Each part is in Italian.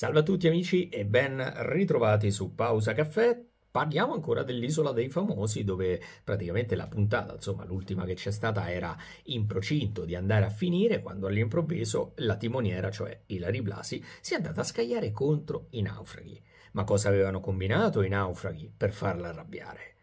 Salve a tutti amici e ben ritrovati su Pausa Caffè. Parliamo ancora dell'isola dei famosi dove praticamente la puntata, insomma l'ultima che c'è stata era in procinto di andare a finire quando all'improvviso la timoniera, cioè Ilari Blasi, si è andata a scagliare contro i naufraghi. Ma cosa avevano combinato i naufraghi per farla arrabbiare?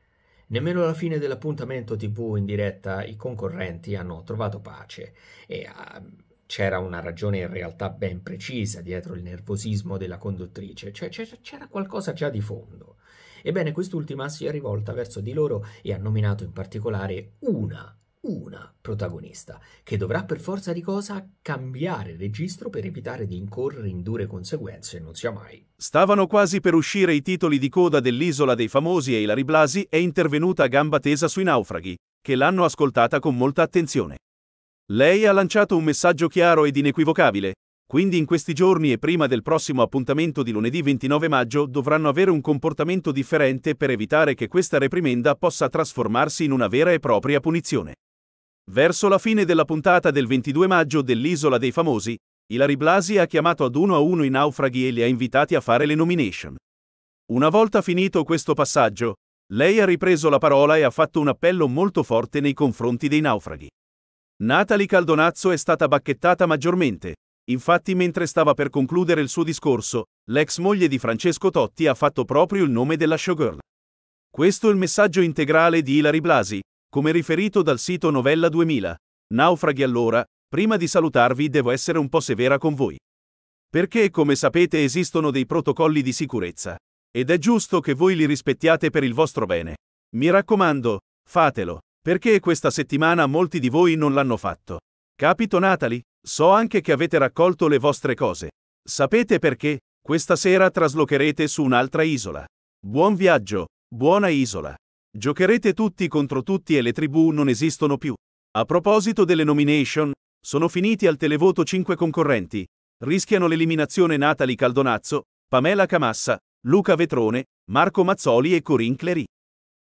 Nemmeno alla fine dell'appuntamento TV in diretta i concorrenti hanno trovato pace e uh, c'era una ragione in realtà ben precisa dietro il nervosismo della conduttrice, cioè c'era qualcosa già di fondo. Ebbene, quest'ultima si è rivolta verso di loro e ha nominato in particolare una, una protagonista, che dovrà per forza di cosa cambiare registro per evitare di incorrere in dure conseguenze, non sia mai. Stavano quasi per uscire i titoli di coda dell'Isola dei Famosi e Ilari Blasi è intervenuta a gamba tesa sui naufraghi, che l'hanno ascoltata con molta attenzione. Lei ha lanciato un messaggio chiaro ed inequivocabile, quindi in questi giorni e prima del prossimo appuntamento di lunedì 29 maggio dovranno avere un comportamento differente per evitare che questa reprimenda possa trasformarsi in una vera e propria punizione. Verso la fine della puntata del 22 maggio dell'Isola dei Famosi, Ilari Blasi ha chiamato ad uno a uno i naufraghi e li ha invitati a fare le nomination. Una volta finito questo passaggio, lei ha ripreso la parola e ha fatto un appello molto forte nei confronti dei naufraghi. Natalie Caldonazzo è stata bacchettata maggiormente. Infatti, mentre stava per concludere il suo discorso, l'ex moglie di Francesco Totti ha fatto proprio il nome della showgirl. Questo è il messaggio integrale di Ilari Blasi, come riferito dal sito Novella 2000. Naufraghi allora, prima di salutarvi devo essere un po' severa con voi. Perché, come sapete, esistono dei protocolli di sicurezza. Ed è giusto che voi li rispettiate per il vostro bene. Mi raccomando, fatelo. Perché questa settimana molti di voi non l'hanno fatto? Capito Natalie? So anche che avete raccolto le vostre cose. Sapete perché? Questa sera traslocherete su un'altra isola. Buon viaggio, buona isola. Giocherete tutti contro tutti e le tribù non esistono più. A proposito delle nomination, sono finiti al televoto cinque concorrenti. Rischiano l'eliminazione Natalie Caldonazzo, Pamela Camassa, Luca Vetrone, Marco Mazzoli e Corinne Clery.